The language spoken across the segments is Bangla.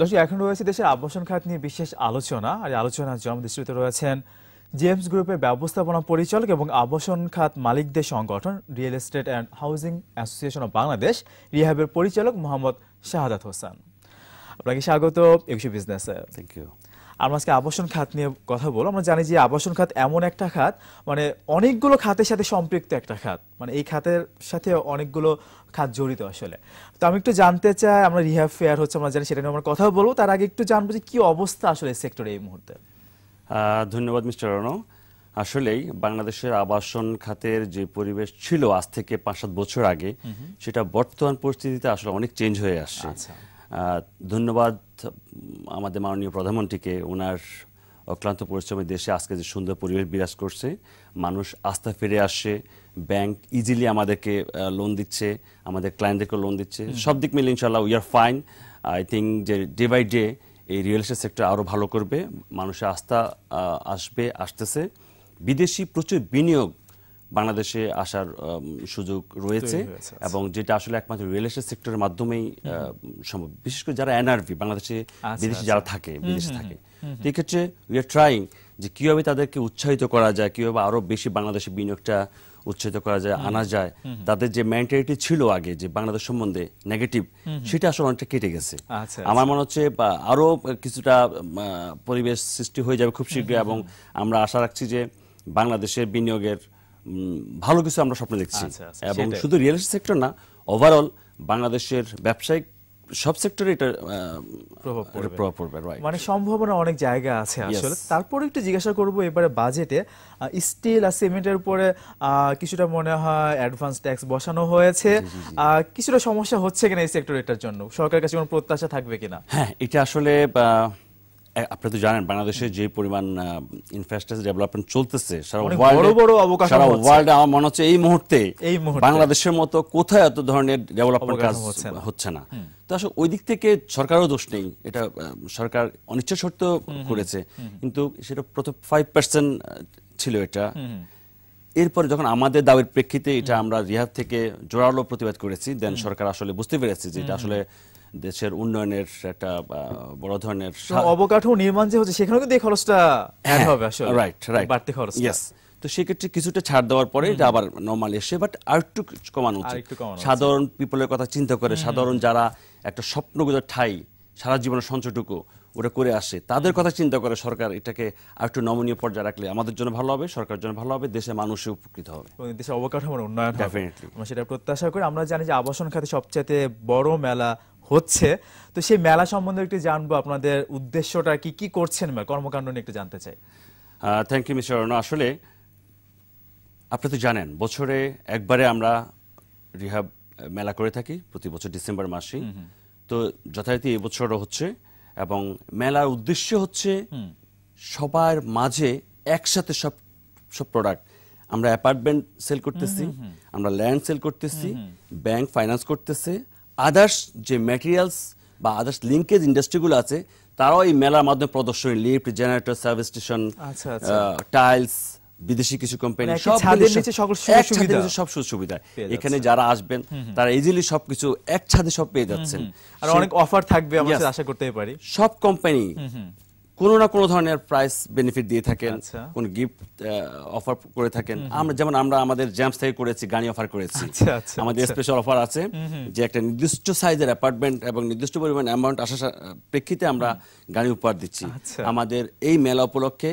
দর্শক এখন রয়েছে দেশের আবাসন খাত নিয়ে বিশেষ আলোচনা আর আলোচনার দৃষ্টিতে রয়েছেন জেমস গ্রুপের ব্যবস্থাপনা পরিচালক এবং আবাসন খাত মালিকদের সংগঠন real estate and housing association of Bangladesh রিহাবের পরিচালক মোহাম্মদ শাহাদাত হোসেন আপনাকে স্বাগত একুশে বিজনেসে থ্যাংক ইউ আমরা আজকে আবাসন খাত নিয়ে কথা বলবো আমরা জানি যে আবাসন খাত এমন একটা খাত মানে অনেকগুলো খাতের সাথে সম্পৃক্ত একটা খাত মানে এই খাতের সাথে অনেকগুলো খাত জড়িত আসলে তো আমি একটু জানতে চাই আমরা রিহাব ফেয়ার হচ্ছে আমরা জানি সেটা নিয়ে আমরা কথা বলবো তার আগে একটু জানবো যে কি অবস্থা আসলে সেক্টরে এই মুহূর্তে ধন্যবাদ মিস্টার রনো আসলেই বাংলাদেশের আবাসন খাতের যে পরিবেশ ছিল আজ থেকে পাঁচ সাত বছর আগে সেটা বর্তমান পরিস্থিতিতে আসলে অনেক চেঞ্জ হয়ে আসছে আচ্ছা। ধন্যবাদ আমাদের মাননীয় প্রধানমন্ত্রীকে ওনার অক্লান্ত পরিশ্রমে দেশে আজকে যে সুন্দর পরিবেশ বিরাজ করছে মানুষ আস্থা ফিরে আসছে ব্যাংক ইজিলি আমাদেরকে লোন দিচ্ছে আমাদের ক্লায়েন্টদেরকে লোন দিচ্ছে সব দিক মিলে ইনশাল্লাহ we are fine I think যে ডে বাই ডে এই রিয়েল এস্টেট সেক্টর আরও ভালো করবে মানুষের আস্থা আসবে আসতেছে বিদেশি প্রচুর বিনিয়োগ বাংলাদেশে আসার সুযোগ রয়েছে আচ্ছা। এবং যেটা আসলে একমাত্র রিয়েল এস্টেট সেক্টরের মাধ্যমেই সম্ভব বিশেষ করে যারা এনআরভি বাংলাদেশে আচ্ছা, বিদেশে আচ্ছা। যারা থাকে বিদেশে থাকে এক্ষেত্রে উই আর ট্রাইং যে কীভাবে তাদেরকে উৎসাহিত করা যায় কীভাবে আরও বেশি বাংলাদেশে বিনিয়োগটা উৎসাহিত করা যায় আনা যায় তাদের যে মেন্টালিটি ছিল আগে যে বাংলাদেশ সম্বন্ধে নেগেটিভ সেটা আসলে অনেকটা কেটে গেছে আমার মনে হচ্ছে আরও কিছুটা পরিবেশ সৃষ্টি হয়ে যাবে খুব শীঘ্রই এবং আমরা আশা রাখছি যে বাংলাদেশের বিনিয়োগের ভালো কিছু আমরা স্বপ্ন দেখছি আচ্ছা, আচ্ছা, এবং শুধু রিয়েল এস্টেট সেক্টর না ওভারঅল বাংলাদেশের ব্যবসায়িক সব সেক্টরে এটা প্রভাব পড়বে মানে সম্ভাবনা অনেক জায়গা আছে আসলে তারপরে একটু জিজ্ঞাসা করব এবারে বাজেটে স্টিল আর সিমেন্টের উপরে কিছুটা মনে হয় অ্যাডভান্স ট্যাক্স বসানো হয়েছে কিছুটা সমস্যা হচ্ছে কিনা এই সেক্টর এটার জন্য সরকার কাছে কোনো প্রত্যাশা থাকবে কিনা হ্যাঁ এটা আসলে আপনি তো জানেন বাংলাদেশে যে পরিমাণ ইনফ্রাস্ট্রাকচার ডেভেলপমেন্ট চলতেছে সারা ওয়ার্ল্ড বড় বড় অবকাশ সারা ওয়ার্ল্ডে আমার মনে হচ্ছে এই মুহূর্তে এই মুহূর্তে বাংলাদেশের মতো কোথায় এত ধরনের ডেভেলপমেন্ট কাজ হচ্ছে না তো আসলে ওই দিক থেকে সরকারও দোষ নেই এটা সরকার অনিচ্ছা শর্ত করেছে কিন্তু সেটা প্রথম ফাইভ পার্সেন্ট ছিল এটা এরপরে যখন আমাদের দাবির প্রেক্ষিতে এটা আমরা রিহাব থেকে জোরালো প্রতিবাদ করেছি দেন সরকার আসলে বুঝতে পেরেছে যে এটা আসলে দেশের উন্নয়নের একটা বড় ধরনের অবকাঠামো নির্মাণ যে হচ্ছে সেখানে কিন্তু এই খরচটা অ্যাড হবে আসলে রাইট রাইট বাড়তি খরচ ইয়েস তো সেক্ষেত্রে কিছুটা ছাড় দেওয়ার পরে এটা আবার নর্মাল এসে বাট আর একটু কমানো উচিত সাধারণ পিপলের কথা চিন্তা করে সাধারণ যারা একটা স্বপ্নগুলো ঠাই সারা জীবনের সঞ্চয়টুকু ওটা করে আসে তাদের কথা চিন্তা করে সরকার এটাকে আর একটু নমনীয় পর্যায়ে রাখলে আমাদের জন্য ভালো হবে সরকারের জন্য ভালো হবে দেশের মানুষে উপকৃত হবে দেশের অবকাঠামোর উন্নয়ন ডেফিনেটলি আমরা সেটা প্রত্যাশা করি আমরা জানি যে আবাসন খাতে সবচেয়ে বড় মেলা হচ্ছে তো সেই মেলা সম্বন্ধে একটু জানবো আপনাদের উদ্দেশ্যটা কি কি করছেন কর্মকাণ্ড নিয়ে একটু জানতে চাই থ্যাংক ইউ মিস্টার অরুণ আসলে আপনি তো জানেন বছরে একবারে আমরা রিহাব মেলা করে থাকি প্রতি বছর ডিসেম্বর মাসে তো যথারীতি এবছরও হচ্ছে এবং মেলার উদ্দেশ্য হচ্ছে সবার মাঝে একসাথে সব সব প্রোডাক্ট আমরা অ্যাপার্টমেন্ট সেল করতেছি আমরা ল্যান্ড সেল করতেছি ব্যাংক ফাইন্যান্স করতেছে আদার্স যে ম্যাটেরিয়ালস বা আদার্স লিঙ্কেজ ইন্ডাস্ট্রিগুলো আছে তারাও এই মেলার মাধ্যমে প্রদর্শনী lift generator service station tiles বিদেশি কিছু কোম্পানি সব সুবিধা এখানে যারা আসবেন তারা ইজিলি সবকিছু এক ছাদে সব পেয়ে যাচ্ছেন আর অনেক অফার থাকবে আমরা আশা করতে পারি সব কোম্পানি কোনো না কোনো ধরনের প্রাইস বেনিফিট দিয়ে থাকেন কোন গিফট অফার করে থাকেন আমরা যেমন আমরা আমাদের জ্যামস থেকে করেছি গাড়ি অফার করেছি আচ্ছা, আচ্ছা, আমাদের স্পেশাল আচ্ছা। অফার আছে যে একটা নির্দিষ্ট সাইজের অ্যাপার্টমেন্ট এবং নির্দিষ্ট পরিমাণ অ্যামাউন্ট আসার প্রেক্ষিতে আমরা গাড়ি উপহার দিচ্ছি আমাদের এই মেলা উপলক্ষে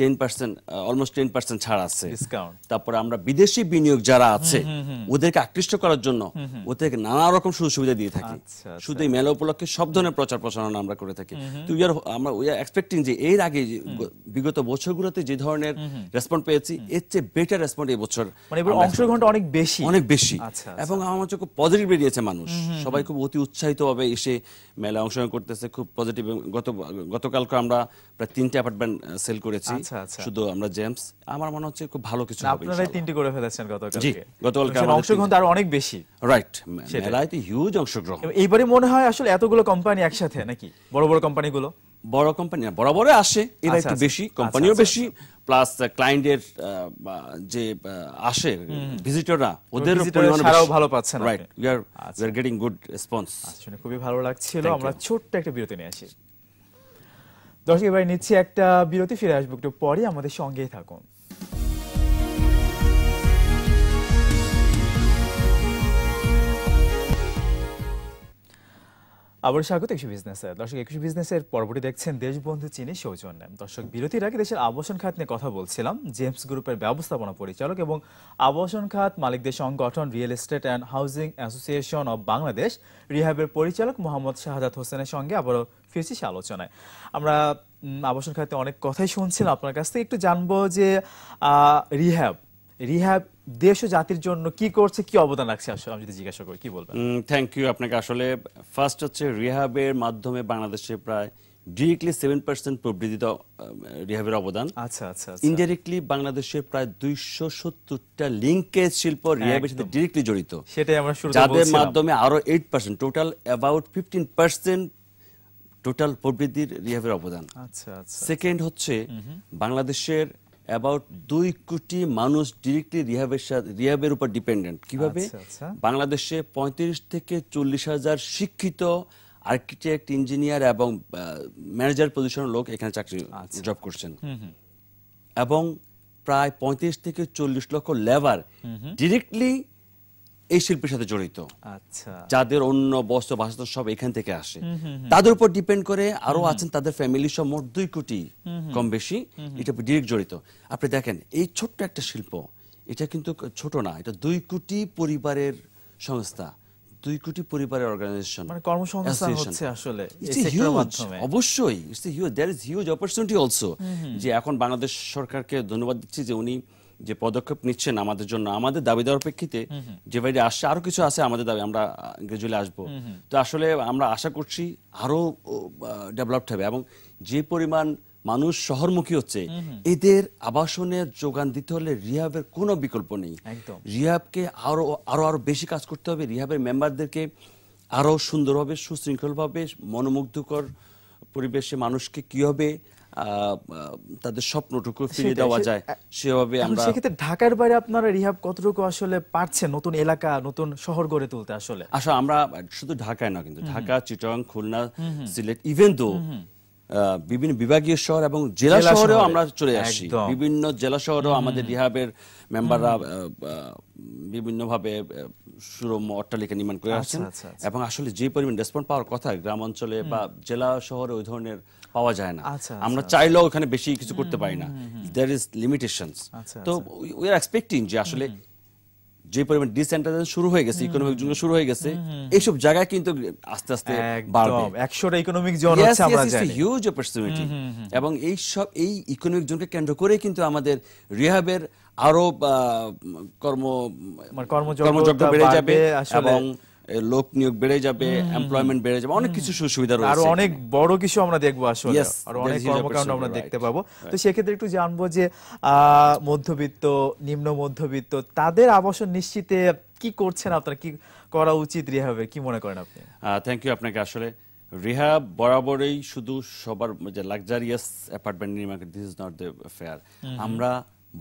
ten percent almost ten percent ছাড় আছে তারপরে আমরা বিদেশি বিনিয়োগ যারা আছে ওদেরকে আকৃষ্ট করার জন্য ওদেরকে নানা রকম সুযোগ সুবিধা দিয়ে থাকি আচ্ছা, আচ্ছা। শুধু এই মেলা উপলক্ষে সব ধরনের প্রচার প্রচারণা আমরা করে থাকি তো উই আর আমরা উই আর এক্সপেক্টিং যে এর আগে বিগত বছরগুলোতে যে ধরনের রেসপন্ড পেয়েছি এর চেয়ে বেটার রেসপন্ড এই বছর মানে এবার অংশগ্রহণটা অনেক বেশি অনেক বেশি আচ্ছা, এবং আমার চোখে পজিটিভ বেরিয়েছে মানুষ সবাই খুব অতি উৎসাহিত ভাবে এসে মেলায় অংশগ্রহণ করতেছে খুব পজিটিভ গত গতকালকে আমরা প্রায় তিনটে অ্যাপার্টমেন্ট সেল করেছি আচ্ছা আচ্ছা শুধু আমরা জেমস আমার মনে হচ্ছে খুব ভালো কিছু হবে তিনটি করে ফেলেছেন গতকালকে গতকালকে অংশগ্রহণ আর অনেক বেশি রাইট মেলায় তো হিউজ অংশগ্রহণ এইবারে মনে হয় আসলে এতগুলো কোম্পানি একসাথে নাকি বড় বড় কোম্পানিগুলো বড় কোম্পানি বরাবরে আসে এরা আচ্ছা, একটু আচ্ছা। বেশি কোম্পানিও আচ্ছা, বেশি প্লাস ক্লায়েন্টের যে আসে ভিজিটররা ওদের সারাও ভালো পাচ্ছেন right we are getting good response আসলে খুবই ভালো লাগছিল আমরা ছোট্ট একটা বিরতি নিয়ে আসি দর্শক এবার নিচ্ছি একটা বিরতি ফিরে আসবো একটু পরে আমাদের সঙ্গেই থাকুন আবার স্বাগত একশো বিজনেসে দর্শক একশো বিজনেসের পর্বটি দেখছেন দেশবন্ধু চিনি সৌজন্যে দর্শক বিরতির আগে দেশের আবাসন খাত নিয়ে কথা বলছিলাম জেমস গ্রুপের ব্যবস্থাপনা পরিচালক এবং আবাসন খাত মালিকদের সংগঠন real estate and housing association of Bangladesh রিহাবের পরিচালক মোহাম্মদ শাহাদাত হোসেনের সঙ্গে আবারও ফিরছি সে আলোচনায় আমরা আবাসন খাতে অনেক কথাই শুনছিলাম আপনার কাছ থেকে একটু জানবো যে রিহ্যাব রিহ্যাব দেশ ও জাতির জন্য কি করছে কি অবদান রাখছে আসলে আমি যদি জিজ্ঞাসা করি কি বলবেন থ্যাংক ইউ আপনাকে আসলে ফার্স্ট হচ্ছে রিহাবের মাধ্যমে বাংলাদেশে প্রায় ডিরেক্টলি সেভেন পার্সেন্ট প্রবৃদ্ধিত রিহাবের অবদান আচ্ছা আচ্ছা ইনডাইরেক্টলি আচ্ছা। বাংলাদেশের প্রায় দুইশো সত্তরটা লিঙ্কেজ শিল্প রিহাবের সাথে ডিরেক্টলি জড়িত সেটাই আমরা শুরু যাদের মাধ্যমে আরো eight percent total about fifteen percent total প্রবৃদ্ধির রিহাবের অবদান আচ্ছা আচ্ছা সেকেন্ড আচ্ছা। হচ্ছে বাংলাদেশের অ্যাবাউট দুই কোটি মানুষ ডিরেক্টলি রিহাবের সাথে রিহাবের উপর ডিপেন্ডেন্ট কিভাবে আচ্ছা, আচ্ছা। বাংলাদেশে পঁয়ত্রিশ থেকে চল্লিশ হাজার শিক্ষিত আর্কিটেক্ট ইঞ্জিনিয়ার এবং ম্যানেজার পজিশনের লোক এখানে চাকরি জব আচ্ছা। করছেন এবং প্রায় পঁয়ত্রিশ থেকে চল্লিশ লক্ষ লেবার ডিরেক্টলি এই শিল্পের সাথে জড়িত আচ্ছা যাদের অন্য বস্ত্র বাসস্থান সব এখান থেকে আসে তাদের উপর ডিপেন্ড করে আরো আছেন তাদের ফ্যামিলি সব মোট দুই কোটি কম বেশি এটা ডিরেক্ট জড়িত আপনি দেখেন এই ছোট্ট একটা শিল্প এটা কিন্তু ছোট না এটা দুই কোটি পরিবারের সংস্থা দুই কোটি পরিবারের অর্গানাইজেশন মানে কর্মসংস্থান হচ্ছে আসলে অবশ্যই it's huge there is huge opportunity also যে এখন বাংলাদেশ সরকারকে ধন্যবাদ দিচ্ছি যে উনি যে পদক্ষেপ নিচ্ছেন আমাদের জন্য আমাদের দাবি দেওয়ার প্রেক্ষিতে যে বাইরে আসছে আরো কিছু আছে আমাদের দাবি আমরা গ্রাজুয়ালি আসবো তো আসলে আমরা আশা করছি আরো ডেভেলপড হবে এবং যে পরিমাণ মানুষ শহরমুখী হচ্ছে এদের আবাসনের যোগান দিতে হলে রিহাবের কোনো বিকল্প নেই রিহাবকে আরো আরো আরো বেশি কাজ করতে হবে রিহাবের মেম্বারদেরকে আরো সুন্দরভাবে সুশৃঙ্খলভাবে মনোমুগ্ধকর পরিবেশে মানুষকে কি হবে তাদের স্বপ্নটুকু ফিরে দেওয়া যায় সেভাবে আমরা সেক্ষেত্রে ঢাকার বাইরে আপনারা রিহাব কতটুকু আসলে পারছে নতুন এলাকা নতুন শহর গড়ে তুলতে আসলে আসলে আমরা শুধু ঢাকায় না কিন্তু ঢাকা চিটং খুলনা সিলেট ইভেন দো বিভিন্ন বিভাগীয় শহর এবং জেলা শহরেও আমরা চলে আসছি বিভিন্ন জেলা শহরেও আমাদের রিহাবের মেম্বাররা বিভিন্নভাবে সুরম্য অট্টালিকা নির্মাণ করে আচ্ছা, আসছেন আচ্ছা, আচ্ছা। এবং আসলে যে পরিমাণ রেসপন্ড পাওয়ার কথা গ্রাম অঞ্চলে বা জেলা শহরে ওই ধরনের পাওয়া যায় না আমরা চাইলেও ওখানে বেশি কিছু করতে পারি না দেয়ার ইজ লিমিটেশন তো উই আর এক্সপেক্টিং যে আসলে যে পরিমাণ ডিসেন্ট্রালাইজেশন শুরু হয়ে গেছে ইকোনমিক জোন শুরু হয়ে গেছে এইসব জায়গায় কিন্তু আস্তে আস্তে বাড়বে 100টা ইকোনমিক জোন হচ্ছে আমরা জানি হিউজ অপরচুনিটি এবং এই সব এই ইকোনমিক জোনকে কেন্দ্র করে কিন্তু আমাদের রিহাবের আরো কর্ম মানে কর্মযোগ্য বেড়ে যাবে এবং লোক নিয়োগ বেড়ে যাবে এমপ্লয়মেন্ট বেড়ে যাবে অনেক কিছু সুবিধা রয়েছে আর অনেক বড় কিছু আমরা দেখবো আসলে আর অনেক কর্মকাণ্ড আমরা দেখতে পাবো তো সেক্ষেত্রে একটু জানবো যে মধ্যবিত্ত নিম্ন মধ্যবিত্ত তাদের আবাসন নিশ্চিতে কি করছেন আপনারা কি করা উচিত রিহাবে কি মনে করেন আপনি থ্যাংক ইউ আপনাকে আসলে রিহাব বরাবরই শুধু সবার যে লাক্সারিয়াস অ্যাপার্টমেন্ট নির্মাণ this is not the fair আমরা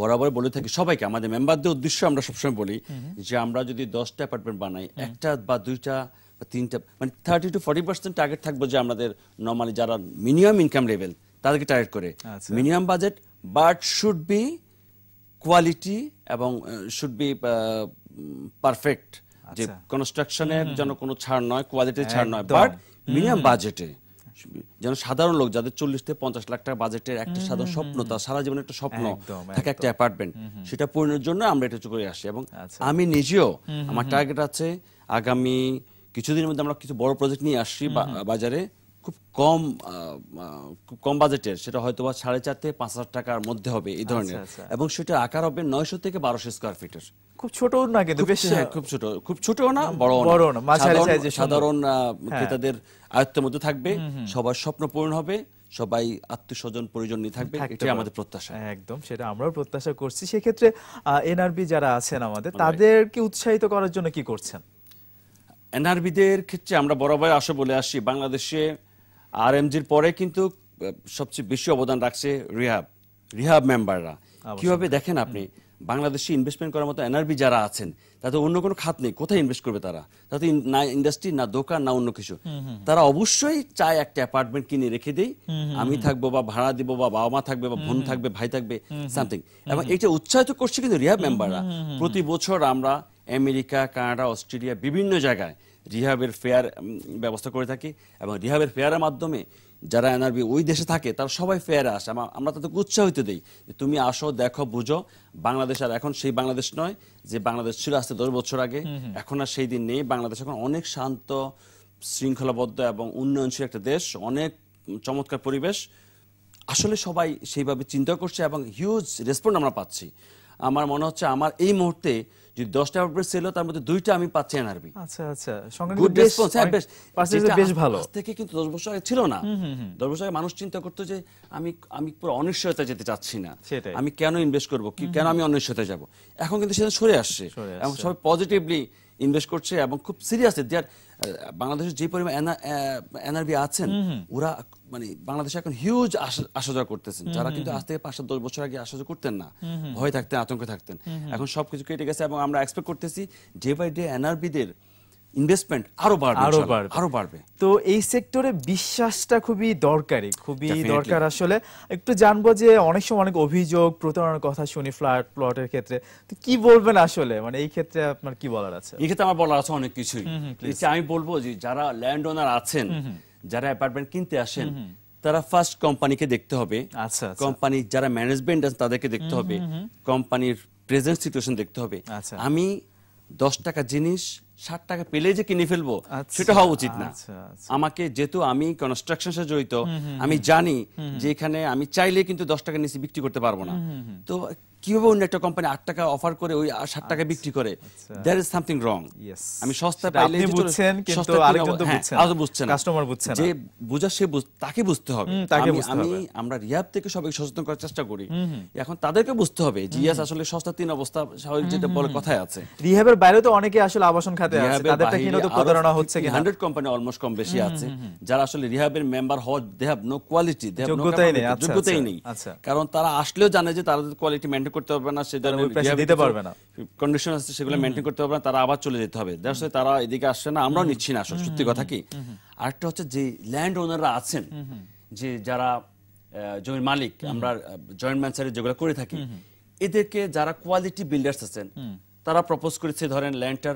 বরাবর বলে থাকি সবাইকে আমাদের মেম্বারদের উদ্দেশ্য আমরা সবসময় বলি যে আমরা যদি দশটা অ্যাপার্টমেন্ট বানাই একটা বা দুইটা বা তিনটা মানে thirty to forty percent target থাকবো যে আমাদের নর্মালি যারা মিনিমাম ইনকাম লেভেল তাদেরকে টার্গেট করে minimum budget but should be quality এবং শুড বি পারফেক্ট যে কনস্ট্রাকশনের আচ্ছা। জন্য কোনো ছাড় নয় কোয়ালিটির ছাড় নয় বাট মিনিমাম বাজেটে যেন সাধারণ লোক যাদের চল্লিশ থেকে পঞ্চাশ লাখ টাকা বাজেটের একটা সাধারণ স্বপ্ন তার সারা জীবনে একটা স্বপ্ন থাকে একটা অ্যাপার্টমেন্ট সেটা পূরণের জন্য আমরা এটা করে আসি এবং আচ্ছা। আমি নিজেও আমার টার্গেট আছে আগামী কিছুদিনের মধ্যে আমরা কিছু বড় প্রজেক্ট নিয়ে আসছি বাজারে খুব কম খুব কম বাজেটের সেটা হয়তো বা সাড়ে চার থেকে পাঁচ হাজার টাকার মধ্যে হবে এই আচ্ছা, ধরনের আচ্ছা। এবং সেটা আকার হবে নয়শো থেকে বারোশো স্কোয়ার ফিটের খুব ছোট না কিন্তু বেশ খুব ছোট খুব ছোট না বড় বড় না সাধারণ হ্যাঁ। ক্রেতাদের আয়ত্তের মধ্যে থাকবে সবার স্বপ্ন পূরণ হবে সবাই আত্মীয়স্বজন পরিজন নিয়ে থাকবে এটাই আমাদের প্রত্যাশা একদম সেটা আমরাও প্রত্যাশা করছি সেক্ষেত্রে এনআরবি যারা আছেন আমাদের তাদেরকে উৎসাহিত করার জন্য কি করছেন এনআরবিদের ক্ষেত্রে আমরা বড় বরাবর আসে বলে আসি বাংলাদেশে আর এমজির পরে কিন্তু সবচেয়ে বেশি অবদান রাখছে রিহাব রিহাব মেম্বাররা কিভাবে দেখেন আপনি বাংলাদেশে ইনভেস্টমেন্ট করার মতো এনআরবি যারা আছেন তাতে অন্য কোনো খাত নেই কোথায় ইনভেস্ট করবে তারা তাতে না ইন্ডাস্ট্রি না দোকান না অন্য কিছু তারা অবশ্যই চায় একটা অ্যাপার্টমেন্ট কিনে রেখে দেই আমি থাকবো বা ভাড়া দিব বা বাবা মা থাকবে বা বোন থাকবে ভাই থাকবে সামথিং এবং এটা উৎসাহিত করছে কিন্তু রিহাব মেম্বাররা প্রতি বছর আমরা আমেরিকা কানাডা অস্ট্রেলিয়া বিভিন্ন জায়গায় রিহাবের ফেয়ার ব্যবস্থা করে থাকি এবং রিহাবের ফেয়ারের মাধ্যমে যারা এনআরবি ওই দেশে থাকে তারা সবাই ফেয়ারে আসে আমরা তাদেরকে উৎসাহিত দিই যে তুমি আসো দেখো বুঝো বাংলাদেশ আর এখন সেই বাংলাদেশ নয় যে বাংলাদেশ ছিল আসতে দশ বছর আগে এখন আর সেই দিন নেই বাংলাদেশ এখন অনেক শান্ত শৃঙ্খলাবদ্ধ এবং উন্নয়নশীল একটা দেশ অনেক চমৎকার পরিবেশ আসলে সবাই সেইভাবে চিন্তা করছে এবং হিউজ রেসপন্ড আমরা পাচ্ছি আমার মনে হচ্ছে আমার এই মুহূর্তে দশটা ছিল তার মধ্যে দুইটা আমি পাচ্ছি এনআরবি আচ্ছা, আচ্ছা। হ্যাঁ, থেকে কিন্তু দশ বছর আগে ছিল না দশ বছর আগে মানুষ চিন্তা করতো যে আমি আমি পুরো অনিশ্চয়তা যেতে চাচ্ছি না আমি কেন ইনভেস্ট করবো কেন আমি অনিশ্চয়তা যাব এখন কিন্তু সেটা সরে আসছে এবং সবাই পজিটিভলি ইনভেস্ট করছে এবং খুব সিরিয়াসলি দেয়ার বাংলাদেশের যে পরিমাণ এনআরবি আছেন ওরা মানে বাংলাদেশে এখন হিউজ আসা যাওয়া করতেছেন যারা কিন্তু আজ থেকে পাঁচ সাত দশ বছর আগে আসা করতেন না ভয় থাকতেন আতঙ্কে থাকতেন এখন সবকিছু কেটে গেছে এবং আমরা এক্সপেক্ট করতেছি ডে বাই ডে এনআরবিদের ইনভেস্টমেন্ট আরো বাড়বে আরো বাড়বে আরো বাড়বে তো এই সেক্টরে বিশ্বাসটা খুবই দরকারি খুবই দরকার আসলে একটু জানবো যে অনেক সময় অনেক অভিযোগ প্রতারণার কথা শুনি ফ্ল্যাট প্লটের ক্ষেত্রে তো কি বলবেন আসলে মানে এই ক্ষেত্রে আপনার কি বলার আছে এই ক্ষেত্রে আমার বলার আছে অনেক কিছুই আমি বলবো যে যারা ল্যান্ড ওনার আছেন যারা অ্যাপার্টমেন্ট কিনতে আসেন তারা ফার্স্ট কোম্পানিকে দেখতে হবে আচ্ছা কোম্পানি আচ্ছা। যারা ম্যানেজমেন্ট আছে তাদেরকে দেখতে হবে কোম্পানির প্রেজেন্ট সিচুয়েশন দেখতে হবে আচ্ছা। আমি দশ টাকা জিনিস ষাট টাকা পেলে যে কিনে ফেলবো আচ্ছা, সেটা হওয়া উচিত না আচ্ছা, আচ্ছা। আমাকে যেহেতু আমি কনস্ট্রাকশন সাথে জড়িত আমি জানি যে এখানে আমি চাইলে কিন্তু দশ টাকা নিচে বিক্রি করতে পারবো না তো কিভাবে অন্য একটা কোম্পানি আট টাকা অফার করে ওই ষাট টাকা আচ্ছা, বিক্রি করে দ্যার ইজ সামথিং রং আমি সস্তা পাইলে বুঝছেন কিন্তু আরেকজন তো হ্যাঁ, বুঝছেন আরো বুঝছেন কাস্টমার যে বুঝা সে তাকে বুঝতে হবে আমি আমরা রিয়াব থেকে সবাই সচেতন করার চেষ্টা করি এখন তাদেরকে বুঝতে হবে জিএস আসলে সস্তা তিন অবস্থা স্বাভাবিক যেটা বলে কথাই আছে রিহাবের বাইরে তো অনেকে আসলে আবাসন খাতে আছে তাদেরটা কিনা তো প্রতারণা হচ্ছে কি 100 কোম্পানি অলমোস্ট কম বেশি আছে যারা আসলে রিহাবের মেম্বার হওয়ার they have no quality they have no যোগ্যতাই নেই আচ্ছা, আচ্ছা, কারণ তারা আসলেও জানে যে তারা কোয়ালিটি মেইনটেইন করতে পারবে না সে দিতে পারবে না কন্ডিশন আছে সেগুলো মেনটেন করতে পারবে না তারা আবার চলে যেতে হবে দ্যাটস তারা এদিকে আসছে না আমরাও নিচ্ছি না আসলে সত্যি কথা কি আরেকটা হচ্ছে যে ল্যান্ড ওনাররা আছেন যে যারা জমির মালিক আমরা জয়েন্ট ম্যানসারে যেগুলো করে থাকি এদেরকে যারা কোয়ালিটি বিল্ডার্স আছেন তারা প্রপোজ করেছে ধরেন ল্যান্ডটার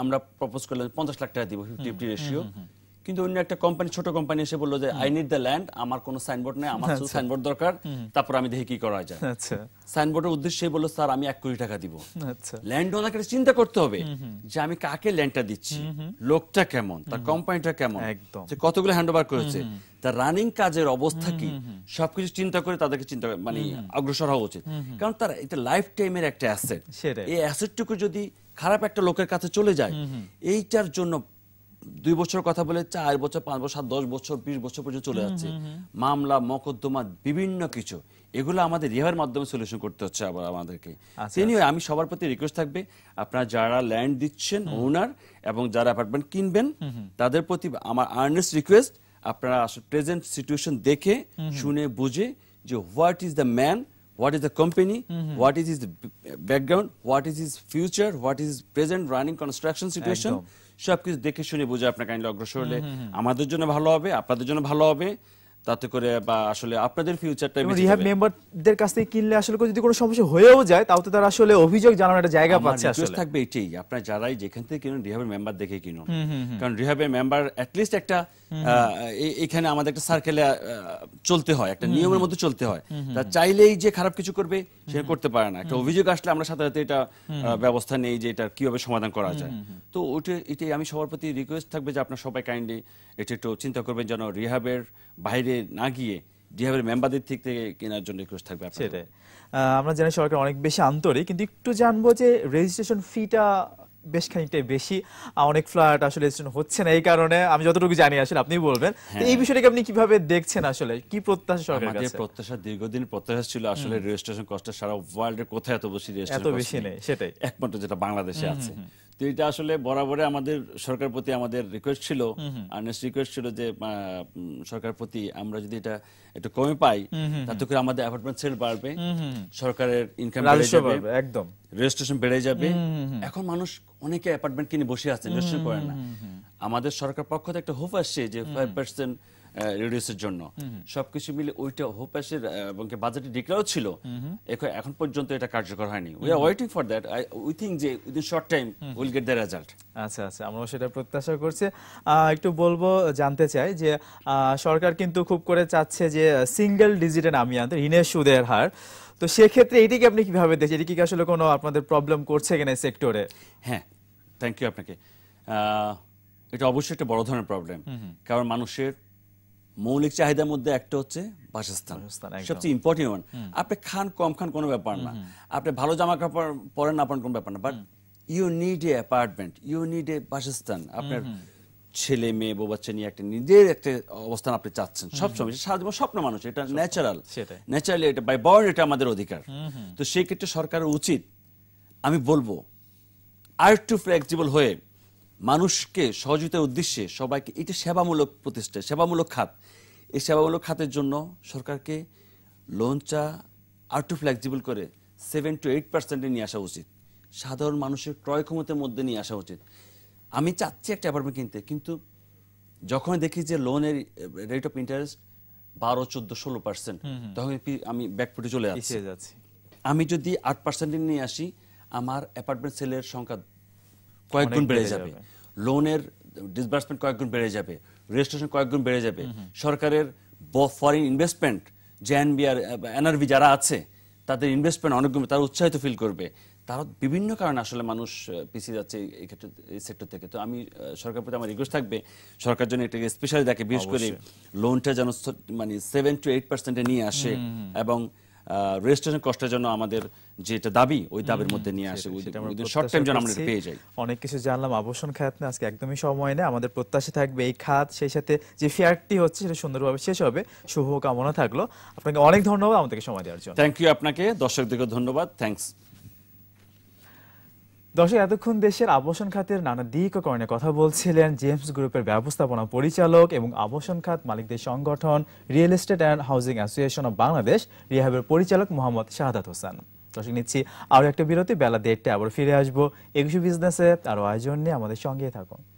আমরা প্রপোজ করলাম পঞ্চাশ লাখ টাকা দিব ফিফটি ফিফটি রেশিও কিন্তু অন্য একটা কোম্পানি ছোট কোম্পানি এসে বললো যে আই নিড দ্য ল্যান্ড আমার কোনো সাইনবোর্ড নেই আমার আচ্ছা। শুধু সাইনবোর্ড দরকার তারপর আমি দেখি কি করা যায় আচ্ছা সাইনবোর্ডের উদ্দেশ্যে বললো স্যার আমি এক কোটি টাকা দিব আচ্ছা ল্যান্ড ওনাকে চিন্তা করতে হবে যে আমি কাকে ল্যান্ডটা দিচ্ছি লোকটা কেমন তার কোম্পানিটা কেমন যে কতগুলো হ্যান্ড ওভার করেছে তার রানিং কাজের অবস্থা কি সবকিছু চিন্তা করে তাদেরকে চিন্তা মানে অগ্রসর হওয়া উচিত কারণ তার এটা লাইফ টাইমের একটা অ্যাসেট এই অ্যাসেটটুকু যদি খারাপ একটা লোকের কাছে চলে যায় এইটার জন্য দুই বছর কথা বলে চার বছর পাঁচ বছর দশ বছর বিশ বছর পর্যন্ত চলে যাচ্ছে মামলা মকদ্দমা বিভিন্ন কিছু এগুলো আমাদের রিহার মাধ্যমে সলিউশন করতে হচ্ছে আবার আমাদেরকে তিনি আচ্ছা, আচ্ছা। আমি সবার প্রতি রিকোয়েস্ট থাকবে আপনারা যারা ল্যান্ড দিচ্ছেন ওনার এবং যারা অ্যাপার্টমেন্ট কিনবেন তাদের প্রতি আমার আর্নেস্ট রিকোয়েস্ট আপনারা প্রেজেন্ট সিচুয়েশন দেখে শুনে বুঝে যে what is the man what is the company, mm -hmm. what is his background, what is his future, what is his present running construction situation, সবকিছু দেখে শুনে বুঝে আপনাকে অগ্রসর হলে আমাদের জন্য ভালো হবে আপনাদের জন্য ভালো হবে তাতে করে বা আসলে আপনাদের ফিউচারটা রিহ্যাব মেম্বারদের কাছ থেকে কিনলে আসলে যদি কোনো সমস্যা হয়েও যায় তাও তো তারা আসলে অভিযোগ জানানোর একটা জায়গা পাচ্ছে আসলে থাকবে এটাই আপনারা যারাই যেখান থেকে কিনুন রিহ্যাবের মেম্বার দেখে কিনুন কারণ রিহ্যাবের মেম্বার অ্যাটলিস্ট একটা এখানে আমাদের একটা সার্কেলে চলতে হয় একটা নিয়মের মধ্যে চলতে হয় তা চাইলেই যে খারাপ কিছু করবে সে করতে পারে না একটা অভিযোগ আসলে আমরা সাথে সাথে এটা ব্যবস্থা নেই যে এটা কিভাবে সমাধান করা যায় তো ওইটা এটাই আমি সবার প্রতি রিকোয়েস্ট থাকবে যে আপনার সবাই কাইন্ডলি এটা একটু চিন্তা করবেন যেন রিহাবের বাইরে বাইরে না গিয়ে যেভাবে মেম্বারদের থেকে কেনার জন্য রিকোয়েস্ট থাকবে সেটাই আমরা জানি সরকার অনেক বেশি আন্তরিক কিন্তু একটু জানবো যে রেজিস্ট্রেশন ফিটা বেশ খানিকটাই বেশি অনেক ফ্ল্যাট আসলে হচ্ছে না এই কারণে আমি যতটুকু জানি আসলে আপনি বলবেন হ্যাঁ। এই বিষয়টাকে আপনি কিভাবে দেখছেন আসলে কি প্রত্যাশা সরকার আমাদের প্রত্যাশা দীর্ঘদিন প্রত্যাশা ছিল আসলে রেজিস্ট্রেশন কষ্ট সারা ওয়ার্ল্ডে কোথায় এত বেশি রেজিস্ট্রেশন এত বেশি নেই সেটাই একমাত্র যেটা বাংলাদেশে আছে তো এটা আসলে বরাবরে আমাদের সরকার প্রতি আমাদের রিকোয়েস্ট ছিল আর্নেস্ট রিকোয়েস্ট ছিল যে সরকার প্রতি আমরা যদি এটা একটু কমে পাই তাতে করে আমাদের অ্যাপার্টমেন্ট সেল বাড়বে সরকারের ইনকাম একদম রেজিস্ট্রেশন বেড়ে যাবে এখন মানুষ অনেকে অ্যাপার্টমেন্ট কিনে বসে আছে রেজিস্ট্রেশন করে না আমাদের সরকার পক্ষ থেকে একটা হোপ আসছে যে ফাইভ পার্সেন্ট রিডিউসের জন্য সবকিছু মিলে ওইটা হোপাসের এবং বাজেটে ডিক্লেয়ার ছিল এখন পর্যন্ত এটা কার্যকর হয়নি we are waiting for that we think যে within short time will get the result আচ্ছা আচ্ছা আমরা সেটা প্রত্যাশা করছি একটু বলবো জানতে চাই যে সরকার কিন্তু খুব করে চাচ্ছে যে সিঙ্গেল ডিজিটে নামিয়ে আনতে ঋণের সুদের হার তো সেক্ষেত্রে এটিকে আপনি কিভাবে দেখছেন এটি কি আসলে কোনো আপনাদের প্রবলেম করছে কিনা সেক্টরে হ্যাঁ থ্যাংক ইউ আপনাকে এটা অবশ্যই একটা বড় ধরনের প্রবলেম কারণ মানুষের মৌলিক চাহিদার মধ্যে একটা হচ্ছে বাসস্থান সবচেয়ে ইম্পর্টেন্ট ওয়ান আপনি খান কম খান কোনো ব্যাপার না আপনি ভালো জামা কাপড় পরেন না কোনো ব্যাপার না but you need a apartment you need a বাসস্থান আপনার ছেলে মেয়ে বউ বাচ্চা নিয়ে একটা নিজের একটা অবস্থান আপনি চাচ্ছেন সবসময় সারা জীবন স্বপ্ন মানুষ এটা ন্যাচারাল ন্যাচারালি এটা বাই বর্ন এটা আমাদের অধিকার তো সেই ক্ষেত্রে সরকারের উচিত আমি বলবো আর একটু ফ্লেক্সিবল হয়ে মানুষকে সহযোগিতার উদ্দেশ্যে সবাইকে এটি সেবামূলক প্রতিষ্ঠা সেবামূলক খাত এই সেবামূলক খাতের জন্য সরকারকে লোনটা আরটু ফ্লেক্সিবল করে সেভেন টু এইট পার্সেন্টে নিয়ে আসা উচিত সাধারণ মানুষের ক্রয় ক্ষমতার মধ্যে নিয়ে আসা উচিত আমি চাচ্ছি একটা অ্যাপার্টমেন্ট কিনতে কিন্তু যখন দেখি যে লোনের রেট অফ ইন্টারেস্ট বারো চোদ্দ ষোলো পার্সেন্ট তখন আমি ব্যাকফুটে চলে যাচ্ছি আমি যদি আট পার্সেন্টে নিয়ে আসি আমার অ্যাপার্টমেন্ট সেলের সংখ্যা কয়েকগুণ বেড়ে যাবে লোনের ডিসবার্সমেন্ট কয়েকগুণ বেড়ে যাবে রেজিস্ট্রেশন কয়েকগুণ বেড়ে যাবে সরকারের ফরেন ইনভেস্টমেন্ট জেএনবিআর এনআরবি যারা আছে তাদের ইনভেস্টমেন্ট অনেক গুণ তারা উৎসাহিত ফিল করবে তার বিভিন্ন কারণে আসলে মানুষ পিছিয়ে যাচ্ছে এই ক্ষেত্রে এই সেক্টর থেকে তো আমি সরকার প্রতি আমার রিকোয়েস্ট থাকবে সরকার জন্য এটাকে স্পেশালি দেখে বিশেষ করে লোনটা যেন মানে সেভেন টু এইট পার্সেন্টে নিয়ে আসে এবং রেজিস্ট্রেশন কষ্টের জন্য আমাদের যেটা দাবি ওই দাবির মধ্যে নিয়ে আসে শর্ট টাইম জন্য আমরা পেয়ে যাই অনেক কিছু জানলাম আবশন খাত না আজকে একদমই সময় নেই আমাদের প্রত্যাশা থাকবে এই খাত সেই সাথে যে ফেয়ারটি হচ্ছে সেটা সুন্দরভাবে শেষ হবে শুভকামনা থাকলো আপনাকে অনেক ধন্যবাদ আমাদেরকে সময় দেওয়ার জন্য থ্যাংক ইউ আপনাকে দর্শকদেরকে ধন্যবাদ থ্যাংকস দর্শক এতক্ষণ দেশের আবাসন খাতের নানা দিক কর্ণে কথা বলছিলেন জেমস গ্রুপের ব্যবস্থাপনা পরিচালক এবং আবাসন খাত মালিকদের সংগঠন real estate and housing association of Bangladesh রিহাবের পরিচালক মোহাম্মদ শাহাদাত হোসেন দর্শক নিচ্ছি আরও একটা বিরতি বেলা দেড়টায় আবার ফিরে আসবো একুশে বিজনেসে আরও আয়োজন নিয়ে আমাদের সঙ্গেই থাকুন